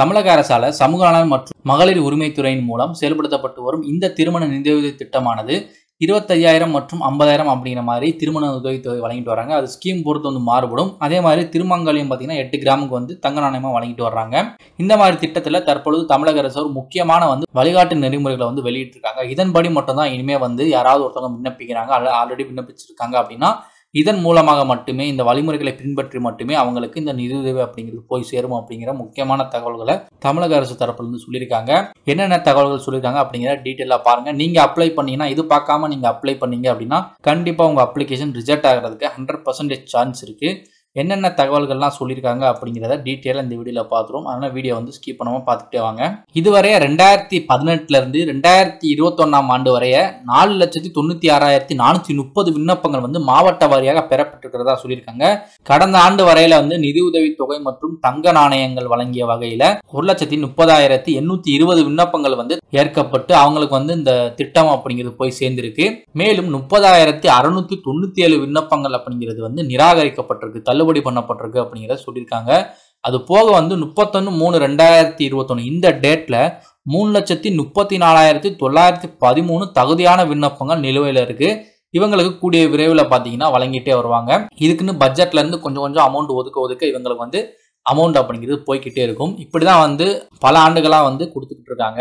தமிழக அரசால சமூக நலன் மற்றும் மகளிர் உரிமைத்துறையின் மூலம் செயல்படுத்தப்பட்டு வரும் இந்த திருமண நிதியுதவி திட்டமானது இருபத்தையாயிரம் மற்றும் ஐம்பதாயிரம் அப்படிங்கிற மாதிரி திருமண உதவித்தொகை வழங்கிட்டு வராங்க அது ஸ்கீம் பொறுத்து வந்து மாறுபடும் அதே மாதிரி திருமங்கலையும் பார்த்தீங்கன்னா எட்டு கிராமுக்கு வந்து தங்க நாணயமாக வழங்கிட்டு வர்றாங்க இந்த மாதிரி திட்டத்தில் தற்பொழுது தமிழக அரசு ஒரு முக்கியமான வந்து வழிகாட்டு நெறிமுறைகளை வந்து வெளியிட்டிருக்காங்க இதன்படி மட்டும்தான் இனிமேல் வந்து யாராவது ஒருத்தவங்க விண்ணப்பிக்கிறாங்க ஆல்ரெடி விண்ணப்பிச்சிருக்காங்க அப்படின்னா இதன் மூலமாக மட்டுமே இந்த வழிமுறைகளை பின்பற்றி மட்டுமே அவங்களுக்கு இந்த நிதியுதவி அப்படிங்கிறது போய் சேரும் அப்படிங்கிற முக்கியமான தகவல்களை தமிழக அரசு தரப்புலேருந்து சொல்லியிருக்காங்க என்னென்ன தகவல்கள் சொல்லியிருக்காங்க அப்படிங்கிற டீட்டெயிலாக பாருங்கள் நீங்கள் அப்ளை பண்ணீங்கன்னா இது பார்க்காம நீங்கள் அப்ளை பண்ணீங்க அப்படின்னா கண்டிப்பாக உங்கள் அப்ளிகேஷன் ரிஜெக்ட் ஆகிறதுக்கு ஹண்ட்ரட் பர்சன்டேஜ் சான்ஸ் இருக்குது என்னென்ன தகவல்கள்லாம் சொல்லியிருக்காங்க அப்படிங்கிறத டீட்டெயிலாக இந்த வீடியோவில் பார்த்துருவோம் அதனால் வீடியோ வந்து ஸ்கிப் பண்ணாமல் பார்த்துட்டே வாங்க இதுவரைய ரெண்டாயிரத்தி பதினெட்டுலேருந்து ரெண்டாயிரத்தி இருபத்தொன்னாம் ஆண்டு வரைய நாலு லட்சத்தி தொண்ணூற்றி ஆறாயிரத்தி நானூற்றி முப்பது விண்ணப்பங்கள் வந்து மாவட்ட வாரியாக பெறப்பட்டிருக்கிறதா சொல்லியிருக்காங்க கடந்த ஆண்டு வரையில் வந்து நிதியுதவி தொகை மற்றும் தங்க நாணயங்கள் வழங்கிய வகையில் ஒரு லட்சத்தி முப்பதாயிரத்தி எண்ணூற்றி இருபது விண்ணப்பங்கள் வந்து ஏற்கப்பட்டு அவங்களுக்கு வந்து இந்த திட்டம் அப்படிங்கிறது போய் சேர்ந்திருக்கு மேலும் முப்பதாயிரத்தி அறுநூற்றி தொண்ணூற்றி ஏழு விண்ணப்பங்கள் அப்படிங்கிறது வந்து நிராகரிக்கப்பட்டிருக்கு தள்ளு தள்ளுபடி பண்ணப்பட்டிருக்கு அப்படிங்கிறத சொல்லியிருக்காங்க அது போக வந்து முப்பத்தொன்று மூணு ரெண்டாயிரத்தி இருபத்தொன்று இந்த டேட்டில் மூணு லட்சத்தி முப்பத்தி நாலாயிரத்தி தொள்ளாயிரத்தி பதிமூணு தகுதியான விண்ணப்பங்கள் நிலுவையில் இருக்குது இவங்களுக்கு கூடிய விரைவில் பார்த்தீங்கன்னா வழங்கிட்டே வருவாங்க இதுக்குன்னு பட்ஜெட்லேருந்து கொஞ்சம் கொஞ்சம் அமௌண்ட் ஒதுக்க ஒதுக்க இவங்களுக்கு வந்து அமௌண்ட் அப்படிங்கிறது போய்கிட்டே இருக்கும் இப்படி தான் வந்து பல ஆண்டுகளாக வந்து கொடுத்துக்கிட்டு இருக்காங்க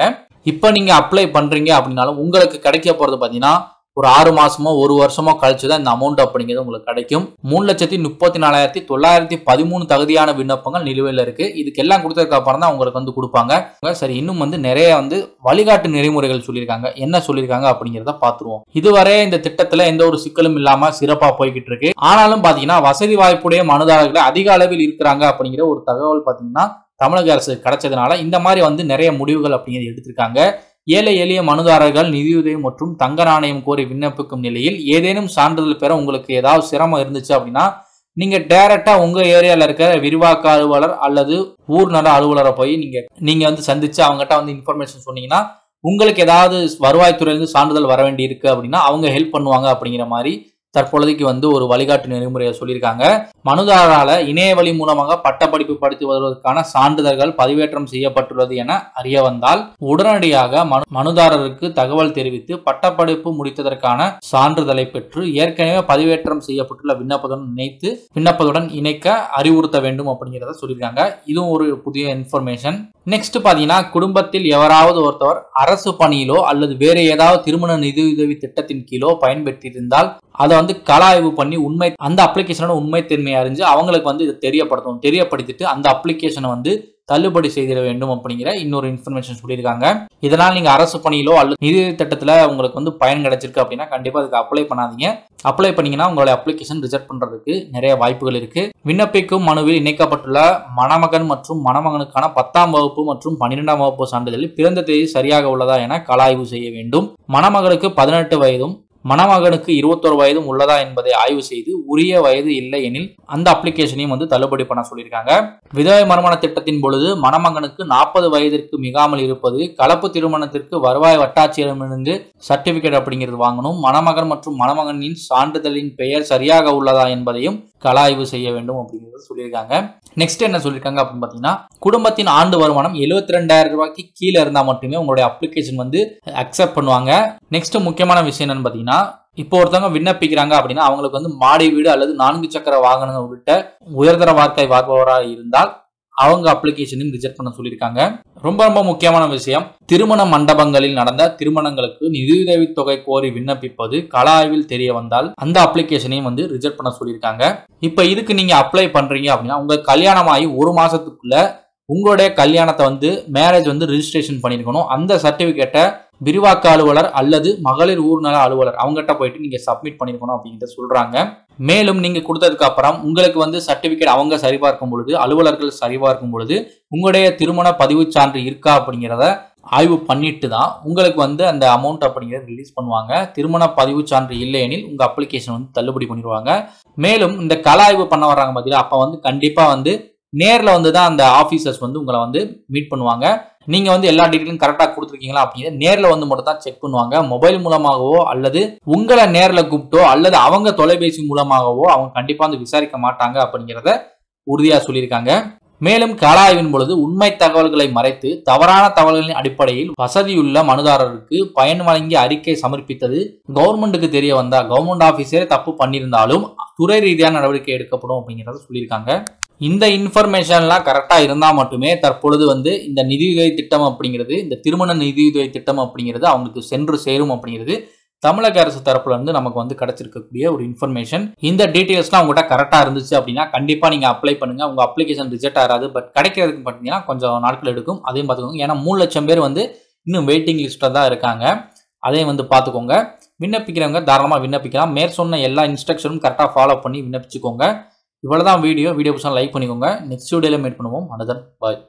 இப்போ நீங்கள் அப்ளை பண்ணுறீங்க அப்படின்னாலும் உங்களுக்கு கிடைக்க போகிறது பார்த்தீங்கன்னா ஒரு ஆறு மாசமோ ஒரு வருஷமோ கழிச்சு தான் இந்த அமௌண்ட் அப்படிங்கிறது உங்களுக்கு கிடைக்கும் மூணு லட்சத்தி முப்பத்தி நாலாயிரத்தி தொள்ளாயிரத்தி பதிமூணு தகுதியான விண்ணப்பங்கள் நிலுவையில் இருக்கு இதுக்கு எல்லாம் கொடுத்ததுக்கு அப்புறம் தான் உங்களுக்கு வந்து கொடுப்பாங்க சரி இன்னும் வந்து நிறைய வந்து வழிகாட்டு நெறிமுறைகள் சொல்லியிருக்காங்க என்ன சொல்லியிருக்காங்க அப்படிங்கிறத பார்த்துருவோம் இதுவரை இந்த திட்டத்துல எந்த ஒரு சிக்கலும் இல்லாம சிறப்பா போய்கிட்டு இருக்கு ஆனாலும் பாத்தீங்கன்னா வசதி வாய்ப்புடைய மனுதாரர்கள் அதிக அளவில் இருக்கிறாங்க அப்படிங்கிற ஒரு தகவல் பாத்தீங்கன்னா தமிழக அரசு கிடைச்சதுனால இந்த மாதிரி வந்து நிறைய முடிவுகள் அப்படிங்கிறது எடுத்திருக்காங்க ஏழை எளிய மனுதாரர்கள் நிதியுதவி மற்றும் தங்க நாணயம் கோரி விண்ணப்பிக்கும் நிலையில் ஏதேனும் சான்றிதழ் பெற உங்களுக்கு ஏதாவது சிரமம் இருந்துச்சு அப்படின்னா நீங்க டைரக்டா உங்க ஏரியால இருக்கிற விரிவாக்க அலுவலர் அல்லது ஊர் நல அலுவலரை போய் நீங்க நீங்க வந்து சந்திச்சு அவங்ககிட்ட வந்து இன்ஃபர்மேஷன் சொன்னீங்கன்னா உங்களுக்கு ஏதாவது வருவாய்த்துறையிலிருந்து சான்றிதழ் வர வேண்டி இருக்கு அப்படின்னா அவங்க ஹெல்ப் பண்ணுவாங்க அப்படிங்கிற மாதிரி தற்பொழுதைக்கு வந்து ஒரு வழிகாட்டு நெறிமுறையை சொல்லியிருக்காங்க மனுதாரால இணைய வழி மூலமாக பட்டப்படிப்பு படித்து வருவதற்கான சான்றிதழ்கள் பதிவேற்றம் செய்யப்பட்டுள்ளது என அறிய வந்தால் உடனடியாக மனு மனுதாரருக்கு தகவல் தெரிவித்து பட்டப்படிப்பு முடித்ததற்கான சான்றிதழை பெற்று ஏற்கனவே பதிவேற்றம் செய்யப்பட்டுள்ள விண்ணப்பத்துடன் இணைத்து விண்ணப்பத்துடன் இணைக்க அறிவுறுத்த வேண்டும் அப்படிங்கிறத சொல்லியிருக்காங்க இதுவும் ஒரு புதிய இன்ஃபர்மேஷன் நெக்ஸ்ட் பார்த்தீங்கன்னா குடும்பத்தில் எவராவது ஒருத்தவர் அரசு பணியிலோ அல்லது வேறு ஏதாவது திருமண நிதியுதவி திட்டத்தின் கீழோ பயன்பெற்றிருந்தால் அதை வந்து கலாய்வு பண்ணி உண்மை அந்த அப்ளிகேஷனோட உண்மை தன்மையை அறிஞ்சு அவங்களுக்கு வந்து இதை தெரியப்படுத்தணும் தெரியப்படுத்திட்டு அந்த அப்ளிகேஷனை வந்து தள்ளுபடி செய்திட வேண்டும் அப்படிங்கிற இன்னொரு இன்ஃபர்மேஷன் சொல்லியிருக்காங்க இதனால் நீங்கள் அரசு பணியிலோ அல்லது நிதி திட்டத்தில் உங்களுக்கு வந்து பயன் கிடைச்சிருக்கு அப்படின்னா கண்டிப்பாக அதுக்கு அப்ளை பண்ணாதீங்க அப்ளை பண்ணீங்கன்னா உங்களோட அப்ளிகேஷன் ரிஜெக்ட் பண்ணுறதுக்கு நிறைய வாய்ப்புகள் இருக்குது விண்ணப்பிக்கும் மனுவில் இணைக்கப்பட்டுள்ள மணமகன் மற்றும் மணமகனுக்கான பத்தாம் வகுப்பு மற்றும் பன்னிரெண்டாம் வகுப்பு சான்றிதழில் பிறந்த தேதி சரியாக உள்ளதா என கலாய்வு செய்ய வேண்டும் மணமகளுக்கு பதினெட்டு வயதும் மணமகனுக்கு இருபத்தோரு வயதும் உள்ளதா என்பதை ஆய்வு செய்து உரிய வயது இல்லை எனில் அந்த அப்ளிகேஷனையும் வந்து தள்ளுபடி பண்ண சொல்லியிருக்காங்க விதவை மறுமண திட்டத்தின் பொழுது மணமகனுக்கு நாற்பது வயதிற்கு மிகாமல் இருப்பது கலப்பு திருமணத்திற்கு வருவாய் வட்டாட்சியரிடமிருந்து சர்டிபிகேட் அப்படிங்கிறது வாங்கணும் மணமகன் மற்றும் மணமகனின் சான்றிதழின் பெயர் சரியாக உள்ளதா என்பதையும் கலாய்வு செய்ய வேண்டும் அப்படிங்கிறது சொல்லியிருக்காங்க நெக்ஸ்ட் என்ன சொல்லியிருக்காங்க அப்படின்னு பார்த்தீங்கன்னா குடும்பத்தின் ஆண்டு வருமானம் எழுபத்தி ரெண்டாயிரம் ரூபாய்க்கு கீழே இருந்தால் மட்டுமே உங்களுடைய அப்ளிகேஷன் வந்து அக்செப்ட் பண்ணுவாங்க நெக்ஸ்ட் முக்கியமான விஷயம் என்னன்னு பார்த்தீங்கன்னா இப்போ ஒருத்தவங்க விண்ணப்பிக்கிறாங்க அப்படின்னா அவங்களுக்கு வந்து மாடி வீடு அல்லது நான்கு சக்கர வாகனம் உள்ளிட்ட உயர்தர வார்த்தை வாங்குபவராக இருந்தால் அவங்க அப்ளிகேஷனையும் ரிஜெக்ட் பண்ண சொல்லியிருக்காங்க ரொம்ப ரொம்ப முக்கியமான விஷயம் திருமண மண்டபங்களில் நடந்த திருமணங்களுக்கு நிதியுதவி தொகை கோரி விண்ணப்பிப்பது கல ஆய்வில் தெரிய வந்தால் அந்த அப்ளிகேஷனையும் வந்து ரிஜெக்ட் பண்ண சொல்லியிருக்காங்க இப்போ இதுக்கு நீங்க அப்ளை பண்றீங்க அப்படின்னா உங்க கல்யாணம் ஆகி ஒரு மாசத்துக்குள்ள உங்களுடைய கல்யாணத்தை வந்து மேரேஜ் வந்து ரிஜிஸ்ட்ரேஷன் பண்ணியிருக்கணும் அந்த சர்டிஃபிகேட்டை விரிவாக்க அலுவலர் அல்லது மகளிர் ஊர்நல அலுவலர் அவங்ககிட்ட போயிட்டு நீங்கள் சப்மிட் பண்ணியிருக்கணும் அப்படின்ட்டு சொல்கிறாங்க மேலும் நீங்கள் கொடுத்ததுக்கு அப்புறம் உங்களுக்கு வந்து சர்டிஃபிகேட் அவங்க சரிபார்க்கும் பொழுது அலுவலர்கள் சரிபார்க்கும் பொழுது உங்களுடைய திருமண பதிவு சான்று இருக்கா அப்படிங்கிறத ஆய்வு பண்ணிட்டு தான் உங்களுக்கு வந்து அந்த அமௌண்ட் அப்படிங்கிறத ரிலீஸ் பண்ணுவாங்க திருமண பதிவு சான்று இல்லையெனில் உங்கள் அப்ளிகேஷன் வந்து தள்ளுபடி பண்ணிடுவாங்க மேலும் இந்த கல ஆய்வு பண்ண வர்றாங்க பார்த்தீங்கன்னா அப்போ வந்து கண்டிப்பாக வந்து நேரில் வந்து தான் அந்த ஆஃபீஸர்ஸ் வந்து உங்களை வந்து மீட் பண்ணுவாங்க நீங்கள் வந்து எல்லா டீட்டெயிலும் கரெக்டாக கொடுத்துருக்கீங்களா அப்படின்னு நேரில் வந்து மட்டும் தான் செக் பண்ணுவாங்க மொபைல் மூலமாகவோ அல்லது உங்களை நேரில் கூப்பிட்டோ அல்லது அவங்க தொலைபேசி மூலமாகவோ அவங்க கண்டிப்பாக வந்து விசாரிக்க மாட்டாங்க அப்படிங்கிறத உறுதியாக சொல்லியிருக்காங்க மேலும் கலாய்வின் ஆய்வின் பொழுது உண்மை தகவல்களை மறைத்து தவறான தகவல்களின் அடிப்படையில் வசதியுள்ள மனுதாரருக்கு பயன் வழங்கி அறிக்கை சமர்ப்பித்தது கவர்மெண்ட்டுக்கு தெரிய வந்தால் கவர்மெண்ட் ஆஃபீஸரே தப்பு பண்ணியிருந்தாலும் துறை ரீதியான நடவடிக்கை எடுக்கப்படும் அப்படிங்கிறத சொல்லியிருக்காங்க இந்த இன்ஃபர்மேஷன்லாம் கரெக்டாக இருந்தால் மட்டுமே தற்பொழுது வந்து இந்த நிதியுதவி திட்டம் அப்படிங்கிறது இந்த திருமண நிதியுதவி திட்டம் அப்படிங்கிறது அவங்களுக்கு சென்று சேரும் அப்படிங்கிறது தமிழக அரசு தரப்புல நமக்கு வந்து கிடச்சிருக்கக்கூடிய ஒரு இன்ஃபர்மேஷன் இந்த டீட்டெயில்ஸ்லாம் உங்கள்கிட்ட கரெக்டாக இருந்துச்சு அப்படின்னா கண்டிப்பாக நீங்கள் அப்ளை பண்ணுங்கள் உங்கள் அப்ளிகேஷன் ரிஜெக்ட் ஆகாது பட் கிடைக்கிறதுக்கு பார்த்தீங்கன்னா கொஞ்சம் நாட்கள் எடுக்கும் அதையும் பார்த்துக்கோங்க ஏன்னா மூணு லட்சம் பேர் வந்து இன்னும் வெயிட்டிங் லிஸ்ட்டில் தான் இருக்காங்க அதையும் வந்து பார்த்துக்கோங்க விண்ணப்பிக்கிறவங்க தாராளமாக விண்ணப்பிக்கலாம் மேற்சொன்ன எல்லா இன்ஸ்ட்ரக்ஷனும் கரெக்டாக ஃபாலோ பண்ணி விண்ணப்பிச்சுக்கோங்க இவ்வளோ தான் வீடியோ வீடியோ பிடிச்சா லைக் பண்ணிக்கோங்க நெக்ஸ்ட் வீடியோவில் மீட் பண்ணுவோம் அனதன் பாய்